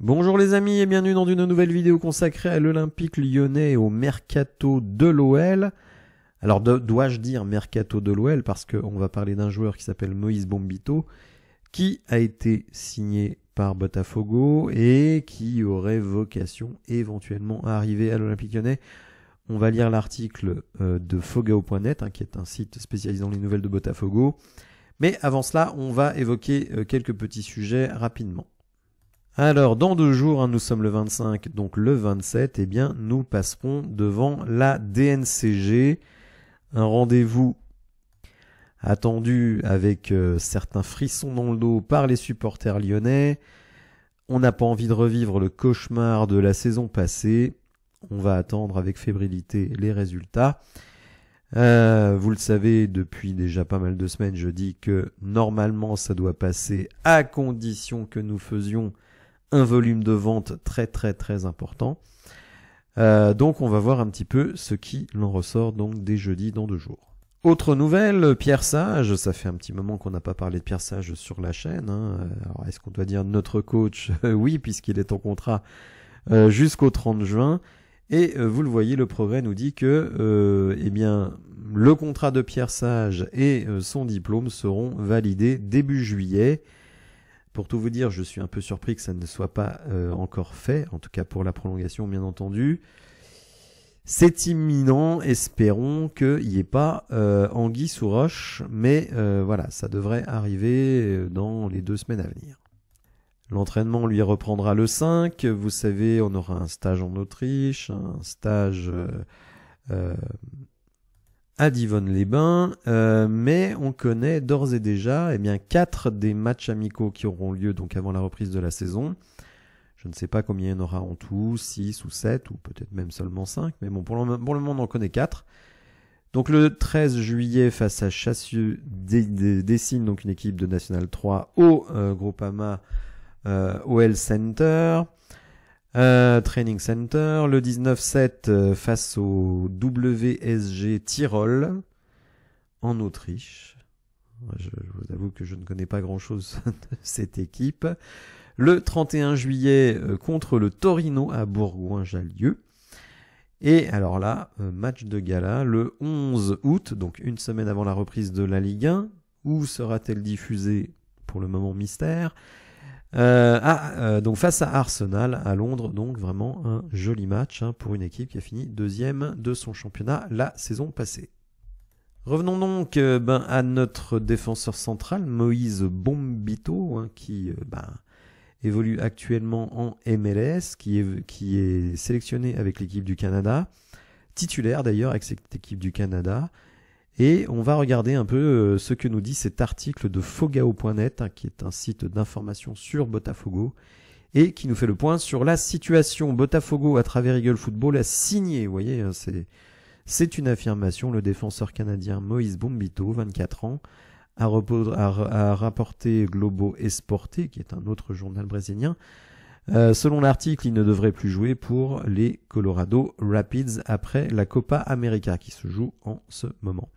Bonjour les amis et bienvenue dans une nouvelle vidéo consacrée à l'Olympique lyonnais et au mercato de l'OL. Alors dois-je dire mercato de l'OL parce qu'on va parler d'un joueur qui s'appelle Moïse Bombito qui a été signé par Botafogo et qui aurait vocation éventuellement à arriver à l'Olympique lyonnais. On va lire l'article euh, de fogao.net hein, qui est un site spécialisé dans les nouvelles de Botafogo. Mais avant cela, on va évoquer euh, quelques petits sujets rapidement. Alors, dans deux jours, hein, nous sommes le 25, donc le 27, eh bien, nous passerons devant la DNCG. Un rendez-vous attendu avec euh, certains frissons dans le dos par les supporters lyonnais. On n'a pas envie de revivre le cauchemar de la saison passée. On va attendre avec fébrilité les résultats. Euh, vous le savez, depuis déjà pas mal de semaines, je dis que normalement ça doit passer à condition que nous faisions un volume de vente très très très important. Euh, donc on va voir un petit peu ce qui l'en ressort donc dès jeudi dans deux jours. Autre nouvelle, Pierre Sage, ça fait un petit moment qu'on n'a pas parlé de Pierre Sage sur la chaîne. Hein. Alors est-ce qu'on doit dire notre coach Oui, puisqu'il est en contrat euh, jusqu'au 30 juin. Et euh, vous le voyez, le progrès nous dit que eh bien, le contrat de Pierre Sage et son diplôme seront validés début juillet. Pour tout vous dire, je suis un peu surpris que ça ne soit pas euh, encore fait, en tout cas pour la prolongation, bien entendu. C'est imminent, espérons qu'il n'y ait pas euh, anguille sous roche, mais euh, voilà, ça devrait arriver euh, dans les deux semaines à venir. L'entraînement lui reprendra le 5, vous savez, on aura un stage en Autriche, un stage à Divonne-les-Bains, euh, mais on connaît d'ores et déjà eh bien, quatre des matchs amicaux qui auront lieu donc avant la reprise de la saison. Je ne sais pas combien il y en aura en tout, 6 ou 7, ou peut-être même seulement 5, mais bon, pour le, moment on en connaît 4. Donc le 13 juillet face à Chassieux dessine donc une équipe de National 3 au euh, Groupama euh, OL Center. Euh, Training Center, le 19-7 euh, face au WSG Tyrol en Autriche. Je, vous avoue que je ne connais pas grand-chose de cette équipe. Le 31 juillet euh, contre le Torino à Bourgoin-Jallieu. Et alors là, match de gala le 11 août, donc une semaine avant la reprise de la Ligue 1. Où sera-t-elle diffusée Pour le moment, mystère. Euh, ah, euh, donc face à Arsenal à Londres, donc vraiment un joli match hein, pour une équipe qui a fini deuxième de son championnat la saison passée. Revenons donc euh, ben, à notre défenseur central, Moïse Bombito, hein, qui ben, évolue actuellement en MLS, qui est sélectionné avec l'équipe du Canada, titulaire d'ailleurs avec cette équipe du Canada. Et on va regarder un peu euh, ce que nous dit cet article de Fogao.net, hein, qui est un site d'information sur Botafogo, et qui nous fait le point sur la situation. Botafogo, à travers Eagle Football, a signé, vous voyez, hein, c'est, c'est une affirmation. Le défenseur canadien Moïse Bombito, 24 ans, a, rapporté Globo Esporté, qui est un autre journal brésilien, euh, selon l'article, il ne devrait plus jouer pour les Colorado Rapids après la Copa América qui se joue en ce moment.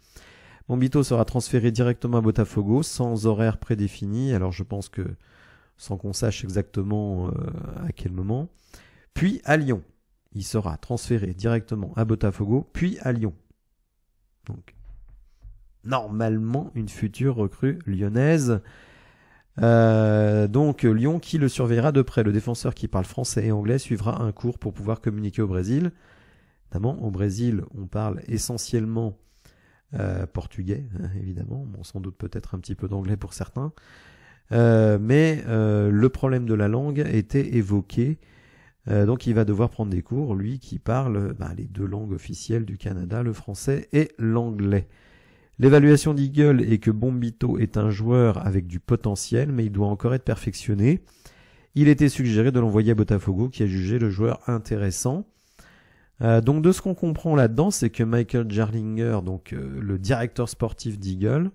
Bombito sera transféré directement à Botafogo sans horaire prédéfini, alors je pense que sans qu'on sache exactement euh, à quel moment. Puis à Lyon. Il sera transféré directement à Botafogo, puis à Lyon. Donc, normalement, une future recrue lyonnaise. Euh, donc Lyon qui le surveillera de près. Le défenseur qui parle français et anglais suivra un cours pour pouvoir communiquer au Brésil. évidemment au Brésil, on parle essentiellement euh, portugais, hein, évidemment, sans doute peut-être un petit peu d'anglais pour certains. Euh, mais le problème de la langue était évoqué. donc il va devoir prendre des cours, lui qui parle bah, les deux langues officielles du Canada, le français et l'anglais. L'évaluation d'Eagle est que Bombito est un joueur avec du potentiel, mais il doit encore être perfectionné. Il était suggéré de l'envoyer à Botafogo, qui a jugé le joueur intéressant. Euh, donc de ce qu'on comprend là-dedans, c'est que Michael Jarlinger, donc euh, le directeur sportif d'Eagle,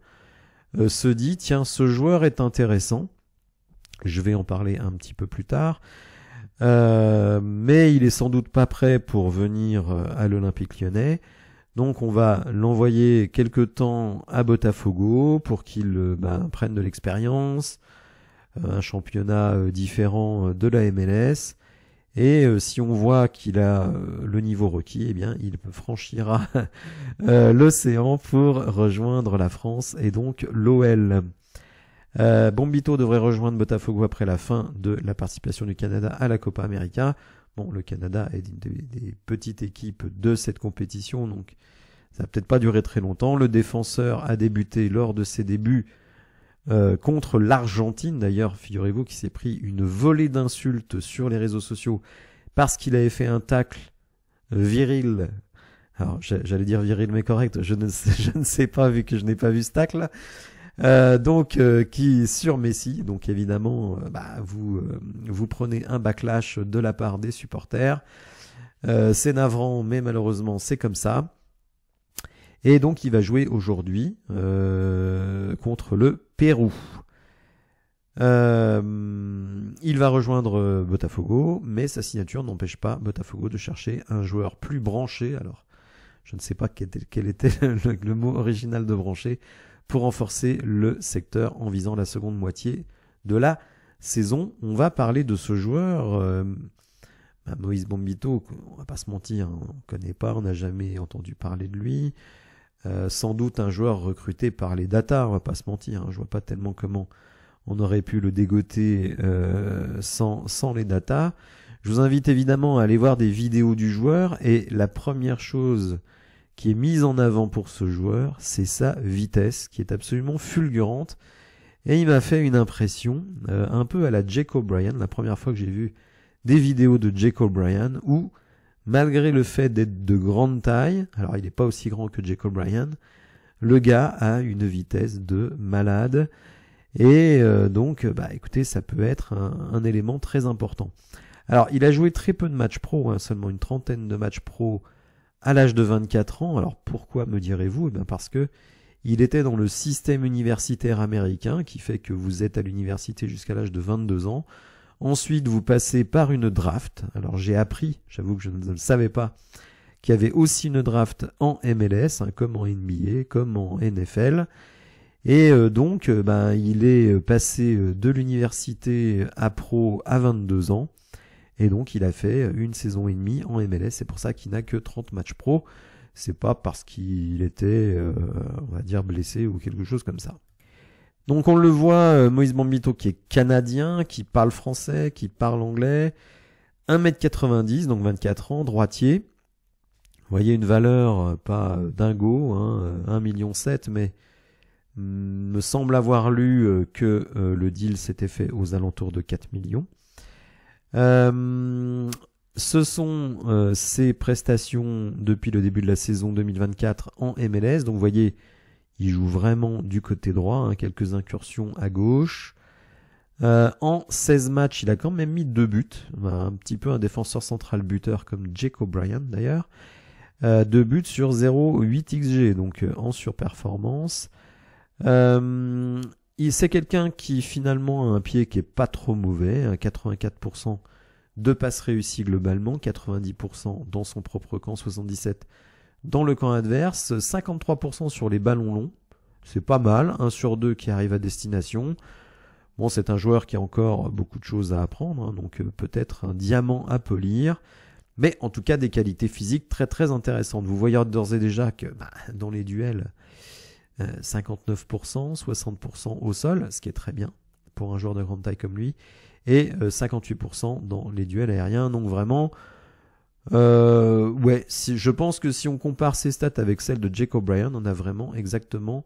euh, se dit tiens, ce joueur est intéressant. Je vais en parler un petit peu plus tard. mais il est sans doute pas prêt pour venir à l'Olympique lyonnais. Donc on va l'envoyer quelque temps à Botafogo pour qu'il euh, ben, prenne de l'expérience, euh, un championnat euh, différent de la MLS. Et si on voit qu'il a le niveau requis, eh bien, il franchira l'océan pour rejoindre la France et donc l'OL. Bombito devrait rejoindre Botafogo après la fin de la participation du Canada à la Copa América. Bon, le Canada est une des, petites équipes de cette compétition, donc ça n'a peut-être pas duré très longtemps. Le défenseur a débuté lors de ses débuts euh, contre l'Argentine. D'ailleurs, figurez-vous qu'il s'est pris une volée d'insultes sur les réseaux sociaux parce qu'il avait fait un tacle viril. Alors, j'allais dire viril, mais correct. Je ne, sais, je ne sais pas vu que je n'ai pas vu ce tacle. Euh, donc euh, qui sur Messi, donc évidemment, euh, bah, vous vous prenez un backlash de la part des supporters. c'est navrant, mais malheureusement c'est comme ça. Et donc il va jouer aujourd'hui contre le Pérou. il va rejoindre Botafogo, mais sa signature n'empêche pas Botafogo de chercher un joueur plus branché. Alors, je ne sais pas quel était, le, mot original de branché pour renforcer le secteur en visant la seconde moitié de la saison. On va parler de ce joueur, euh, bah, Moïse Bombito, on va pas se mentir, hein, on ne connaît pas, on n'a jamais entendu parler de lui. Euh, sans doute un joueur recruté par les data, on va pas se mentir, je hein, je vois pas tellement comment on aurait pu le dégoter euh, sans, sans les data. Je vous invite évidemment à aller voir des vidéos du joueur et la première chose qui est mise en avant pour ce joueur, c'est sa vitesse qui est absolument fulgurante. Et il m'a fait une impression euh, un peu à la Jake O'Brien, la première fois que j'ai vu des vidéos de Jake O'Brien, où, malgré le fait d'être de grande taille, alors il n'est pas aussi grand que Jake O'Brien, le gars a une vitesse de malade. Et euh, donc, bah, écoutez, ça peut être un, élément très important. Alors, il a joué très peu de matchs pro, hein, seulement une trentaine de matchs pro à l'âge de 24 ans. Alors pourquoi me direz-vous eh Parce que il était dans le système universitaire américain qui fait que vous êtes à l'université jusqu'à l'âge de 22 ans. Ensuite, vous passez par une draft. Alors j'ai appris, j'avoue que je ne le savais pas, qu'il y avait aussi une draft en MLS, hein, comme en NBA, comme en NFL. Et euh, donc, euh, ben, il est passé euh, de l'université à pro à 22 ans. Et donc il a fait une saison et demie en MLS, c'est pour ça qu'il n'a que 30 matchs pro. C'est pas parce qu'il était, euh, on va dire, blessé ou quelque chose comme ça. Donc on le voit, euh, Moïse Bambito qui est canadien, qui parle français, qui parle anglais, 1m90, donc 24 ans, droitier. Vous voyez une valeur euh, pas dingo, hein, 1,7 million, mais mm, me semble avoir lu que le deal s'était fait aux alentours de 4 millions. Euh, ce sont ses euh, prestations depuis le début de la saison 2024 en MLS. Donc vous voyez, il joue vraiment du côté droit, hein, quelques incursions à gauche. Euh, en 16 matchs, il a quand même mis deux buts, un petit peu un défenseur central buteur comme Jake O'Brien d'ailleurs. Euh, deux buts sur 0,8 XG, donc en surperformance. Euh, c'est quelqu'un qui finalement a un pied qui est pas trop mauvais, 84% hein, de passes réussies globalement, 90% dans son propre camp, 77% dans le camp adverse, 53% sur les ballons longs, c'est pas mal, 1 sur 2 qui arrive à destination. Bon, c'est un joueur qui a encore beaucoup de choses à apprendre, hein, donc euh, peut-être un diamant à polir, mais en tout cas des qualités physiques très très intéressantes. Vous voyez d'ores et déjà que bah, dans les duels, 59%, euh, 60% au sol, ce qui est très bien pour un joueur de grande taille comme lui, et 58% euh, dans les duels aériens. Donc vraiment, euh, ouais, je pense que si on compare ces stats avec celles de Jake O'Brien, on a vraiment exactement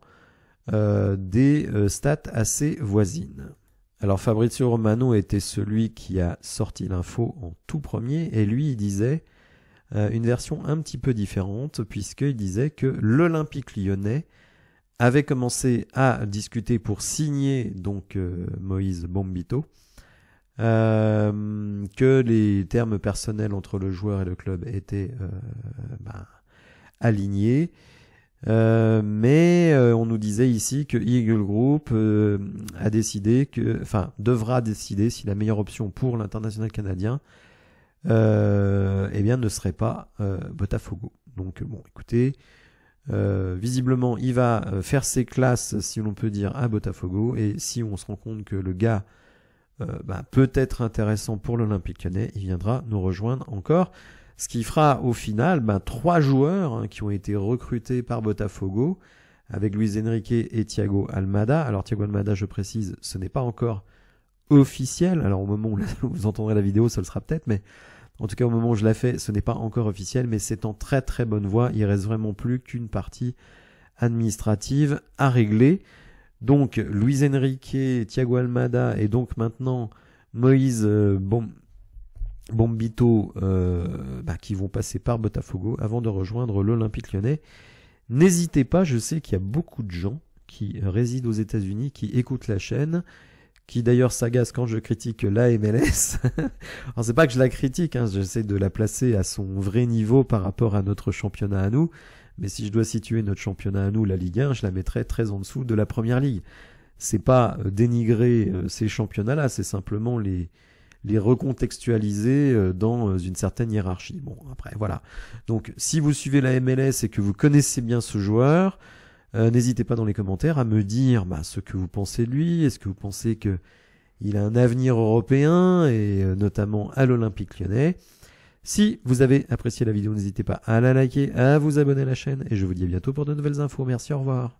euh, des stats assez voisines. Alors Fabrizio Romano était celui qui a sorti l'info en tout premier, et lui il disait une version un petit peu différente, puisqu'il disait que l'Olympique lyonnais avait commencé à discuter pour signer donc euh, Moïse Bombito, euh, que les termes personnels entre le joueur et le club étaient euh, ben, alignés. mais on nous disait ici que Eagle Group a décidé que, enfin, devra décider si la meilleure option pour l'international canadien, eh bien, ne serait pas Botafogo. Donc bon, écoutez, euh, visiblement, il va euh, faire ses classes, si l'on peut dire, à Botafogo. Et si on se rend compte que le gars euh, bah, peut être intéressant pour l'Olympique lyonnais, il viendra nous rejoindre encore. Ce qui fera au final bah, trois joueurs hein, qui ont été recrutés par Botafogo avec Luis Enrique et Thiago Almada. Alors Thiago Almada, je précise, ce n'est pas encore officiel. Alors au moment où vous entendrez la vidéo, ça le sera peut-être, mais en tout cas, au moment où je la fais, ce n'est pas encore officiel, mais c'est en très très bonne voie. Il reste vraiment plus qu'une partie administrative à régler. Donc, Luis Enrique, Thiago Almada et donc maintenant Moïse euh, Bombito euh, bah, qui vont passer par Botafogo avant de rejoindre l'Olympique lyonnais. N'hésitez pas, je sais qu'il y a beaucoup de gens qui résident aux États-Unis, qui écoutent la chaîne qui d'ailleurs s'agace quand je critique la MLS. Alors c'est pas que je la critique, hein, j'essaie de la placer à son vrai niveau par rapport à notre championnat à nous, mais si je dois situer notre championnat à nous, la Ligue 1, je la mettrais très en dessous de la Première Ligue. C'est pas euh, dénigrer euh, ces championnats-là, c'est simplement les, les recontextualiser euh, dans une certaine hiérarchie. Bon, après, voilà. Donc, si vous suivez la MLS et que vous connaissez bien ce joueur, euh, n'hésitez pas dans les commentaires à me dire bah, ce que vous pensez de lui. Est-ce que vous pensez que il a un avenir européen et euh, notamment à l'Olympique lyonnais Si vous avez apprécié la vidéo, n'hésitez pas à la liker, à vous abonner à la chaîne et je vous dis à bientôt pour de nouvelles infos. Merci, au revoir.